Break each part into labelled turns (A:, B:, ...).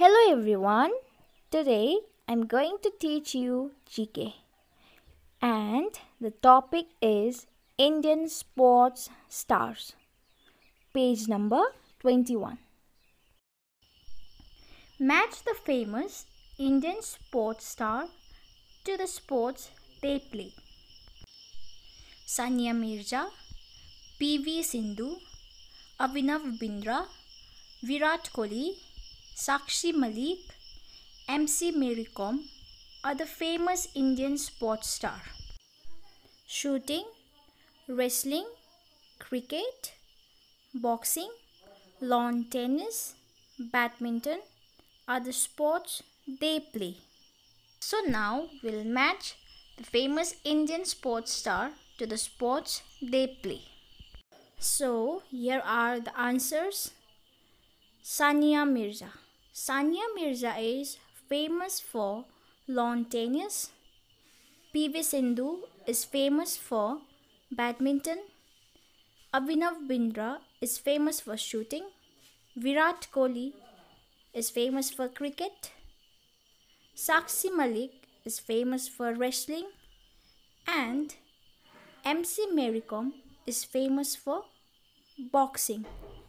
A: Hello everyone. Today I'm going to teach you GK. And the topic is Indian sports stars. Page number 21. Match the famous Indian sports star to the sports they play. Sania Mirza, PV Sindhu, Avinav Bindra, Virat Kohli Sakshi Malik, MC Merikom are the famous Indian sports star. Shooting, wrestling, cricket, boxing, lawn tennis, badminton are the sports they play. So now we'll match the famous Indian sports star to the sports they play. So here are the answers. Sania Mirza Sania Mirza is famous for lawn tennis. PV Sindhu is famous for badminton. Abhinav Bindra is famous for shooting. Virat Kohli is famous for cricket. Sakshi Malik is famous for wrestling. And MC Mericom is famous for boxing.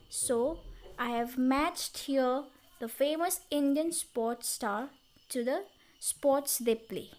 A: So I have matched here the famous Indian sports star to the sports they play.